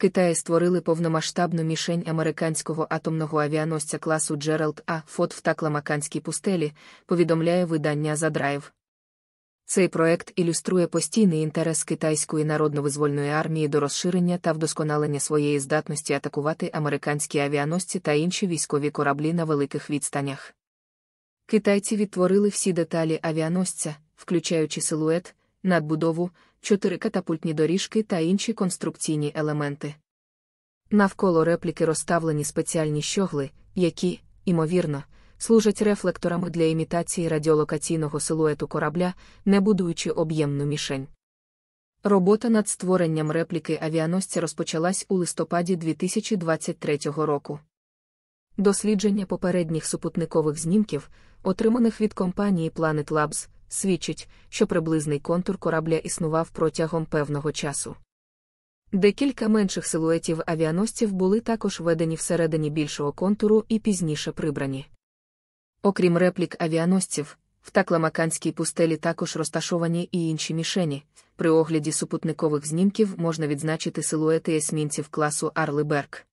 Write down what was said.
Китаї створили повномасштабну мішень американського атомного авіаносця класу Джеральд А. Фот в Такламаканській пустелі, повідомляє видання за драйв. Цей проект ілюструє постійний інтерес Китайської народно-визвольної армії до розширення та вдосконалення своєї здатності атакувати американські авіаносці та інші військові кораблі на великих відстанях. Китайці відтворили всі деталі авіаносця, включаючи силует, надбудову чотири катапультні доріжки та інші конструкційні елементи. Навколо репліки розставлені спеціальні щогли, які, імовірно, служать рефлекторами для імітації радіолокаційного силуету корабля, не будуючи об'ємну мішень. Робота над створенням репліки авіаносця розпочалась у листопаді 2023 року. Дослідження попередніх супутникових знімків, отриманих від компанії Planet Labs, свідчить, що приблизний контур корабля існував протягом певного часу. Декілька менших силуетів авіаносців були також введені всередині більшого контуру і пізніше прибрані. Окрім реплік авіаносців, в такламаканській пустелі також розташовані і інші мішені. При огляді супутникових знімків можна відзначити силуети есмінців класу Арлиберг.